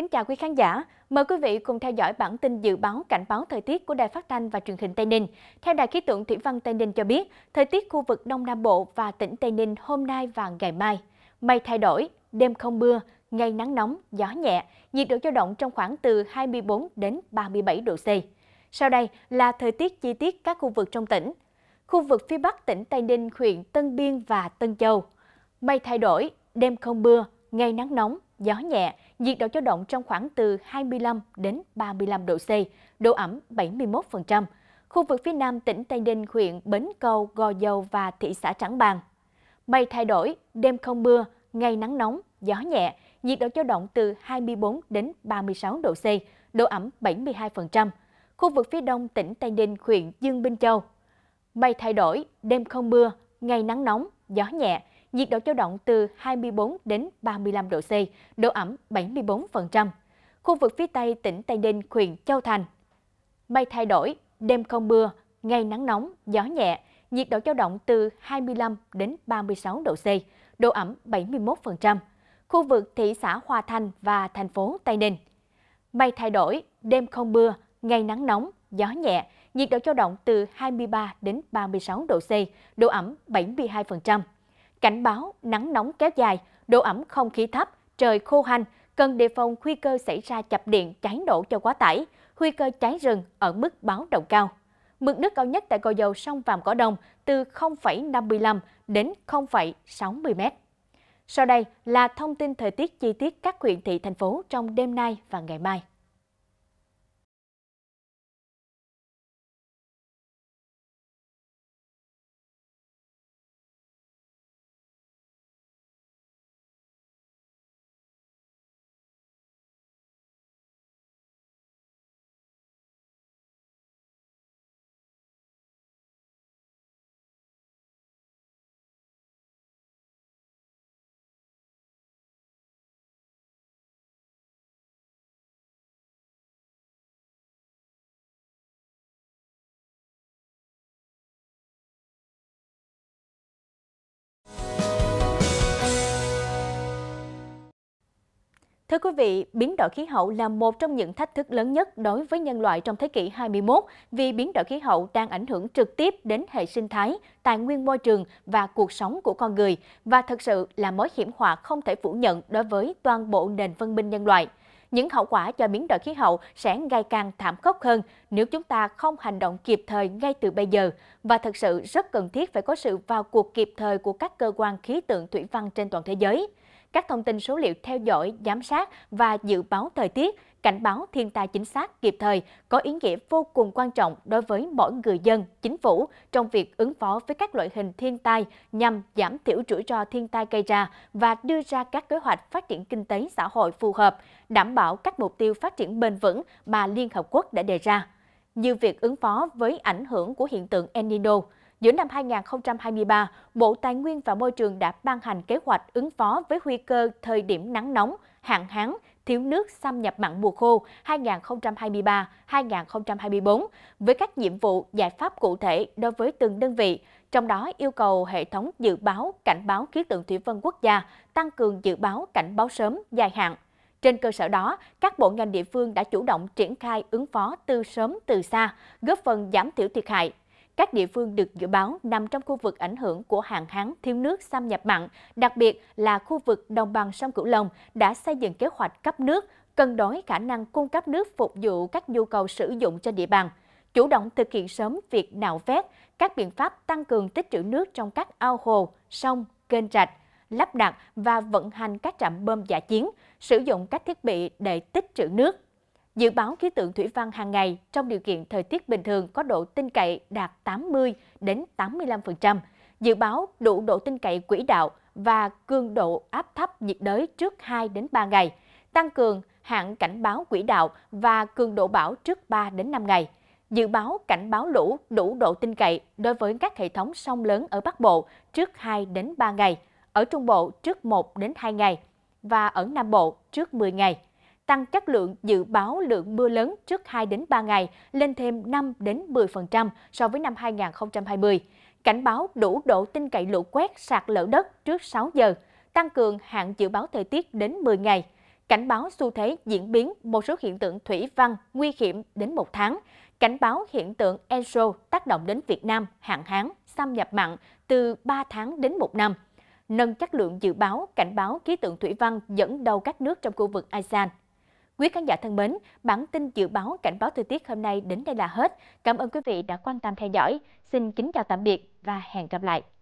kính chào quý khán giả. Mời quý vị cùng theo dõi bản tin dự báo cảnh báo thời tiết của Đài Phát thanh và Truyền hình Tây Ninh. Theo Đài khí tượng Thủy văn Tây Ninh cho biết, thời tiết khu vực Đông Nam Bộ và tỉnh Tây Ninh hôm nay và ngày mai. Mây thay đổi, đêm không mưa, ngày nắng nóng, gió nhẹ, nhiệt độ dao động trong khoảng từ 24 đến 37 độ C. Sau đây là thời tiết chi tiết các khu vực trong tỉnh. Khu vực phía Bắc tỉnh Tây Ninh, huyện Tân Biên và Tân Châu. Mây thay đổi, đêm không mưa, ngày nắng nóng, gió nhẹ, nhiệt độ dao động trong khoảng từ 25 đến 35 độ C, độ ẩm 71%. Khu vực phía nam tỉnh Tây Ninh, huyện Bến Cầu, Gò Dầu và thị xã Trảng Bàng. Mây thay đổi, đêm không mưa, ngày nắng nóng, gió nhẹ, nhiệt độ dao động từ 24 đến 36 độ C, độ ẩm 72%. Khu vực phía đông tỉnh Tây Ninh, huyện Dương Minh Châu. Mây thay đổi, đêm không mưa, ngày nắng nóng, gió nhẹ, nhiệt độ dao động từ 24 đến 35 độ C, độ ẩm 74%. Khu vực phía Tây tỉnh Tây Ninh, huyện Châu Thành. Mây thay đổi, đêm không mưa, ngày nắng nóng, gió nhẹ, nhiệt độ dao động từ 25 đến 36 độ C, độ ẩm 71%. Khu vực thị xã Hòa Thành và thành phố Tây Ninh. Mây thay đổi, đêm không mưa, ngày nắng nóng, gió nhẹ, nhiệt độ dao động từ 23 đến 36 độ C, độ ẩm 72% cảnh báo nắng nóng kéo dài, độ ẩm không khí thấp, trời khô hanh, cần đề phòng nguy cơ xảy ra chập điện, cháy nổ do quá tải, nguy cơ cháy rừng ở mức báo động cao. Mực nước cao nhất tại Gò Dầu sông Vàm Cỏ Đông từ 0,55 đến 0,60 m. Sau đây là thông tin thời tiết chi tiết các huyện thị thành phố trong đêm nay và ngày mai. Thưa quý vị, biến đổi khí hậu là một trong những thách thức lớn nhất đối với nhân loại trong thế kỷ 21 vì biến đổi khí hậu đang ảnh hưởng trực tiếp đến hệ sinh thái, tài nguyên môi trường và cuộc sống của con người và thật sự là mối hiểm họa không thể phủ nhận đối với toàn bộ nền văn minh nhân loại. Những hậu quả do biến đổi khí hậu sẽ ngày càng thảm khốc hơn nếu chúng ta không hành động kịp thời ngay từ bây giờ và thật sự rất cần thiết phải có sự vào cuộc kịp thời của các cơ quan khí tượng thủy văn trên toàn thế giới các thông tin số liệu theo dõi, giám sát và dự báo thời tiết, cảnh báo thiên tai chính xác kịp thời có ý nghĩa vô cùng quan trọng đối với mỗi người dân, chính phủ trong việc ứng phó với các loại hình thiên tai nhằm giảm thiểu rủi ro thiên tai gây ra và đưa ra các kế hoạch phát triển kinh tế xã hội phù hợp, đảm bảo các mục tiêu phát triển bền vững mà Liên Hợp Quốc đã đề ra như việc ứng phó với ảnh hưởng của hiện tượng El Nino, giữa năm 2023, Bộ Tài nguyên và Môi trường đã ban hành kế hoạch ứng phó với nguy cơ thời điểm nắng nóng, hạn hán, thiếu nước xâm nhập mặn mùa khô 2023-2024 với các nhiệm vụ giải pháp cụ thể đối với từng đơn vị, trong đó yêu cầu hệ thống dự báo cảnh báo khí tượng thủy văn quốc gia tăng cường dự báo cảnh báo sớm dài hạn. Trên cơ sở đó, các bộ ngành địa phương đã chủ động triển khai ứng phó từ sớm từ xa, góp phần giảm thiểu thiệt hại các địa phương được dự báo nằm trong khu vực ảnh hưởng của hạn hán thiếu nước xâm nhập mặn, đặc biệt là khu vực đồng bằng sông Cửu Long đã xây dựng kế hoạch cấp nước, cân đối khả năng cung cấp nước phục vụ các nhu cầu sử dụng trên địa bàn chủ động thực hiện sớm việc nạo vét, các biện pháp tăng cường tích trữ nước trong các ao hồ, sông, kênh rạch, lắp đặt và vận hành các trạm bơm giả chiến, sử dụng các thiết bị để tích trữ nước. Dự báo khí tượng thủy văn hàng ngày trong điều kiện thời tiết bình thường có độ tin cậy đạt 80 đến 85%. Dự báo đủ độ tin cậy quỹ đạo và cường độ áp thấp nhiệt đới trước 2 đến 3 ngày, tăng cường hạn cảnh báo quỹ đạo và cường độ bão trước 3 đến 5 ngày. Dự báo cảnh báo lũ đủ độ tin cậy đối với các hệ thống sông lớn ở Bắc Bộ trước 2 đến 3 ngày, ở Trung Bộ trước 1 đến 2 ngày và ở Nam Bộ trước 10 ngày tăng chất lượng dự báo lượng mưa lớn trước 2 đến 3 ngày lên thêm 5 đến 10% so với năm 2020. Cảnh báo đủ độ tin cậy lũ quét sạt lở đất trước 6 giờ, tăng cường hạn dự báo thời tiết đến 10 ngày. Cảnh báo xu thế diễn biến một số hiện tượng thủy văn nguy hiểm đến một tháng. Cảnh báo hiện tượng ENSO tác động đến Việt Nam, hạn hán, xâm nhập mặn từ 3 tháng đến 1 năm nâng chất lượng dự báo cảnh báo khí tượng thủy văn dẫn đầu các nước trong khu vực ASEAN. Quý khán giả thân mến, bản tin dự báo cảnh báo thời tiết hôm nay đến đây là hết. Cảm ơn quý vị đã quan tâm theo dõi. Xin kính chào tạm biệt và hẹn gặp lại.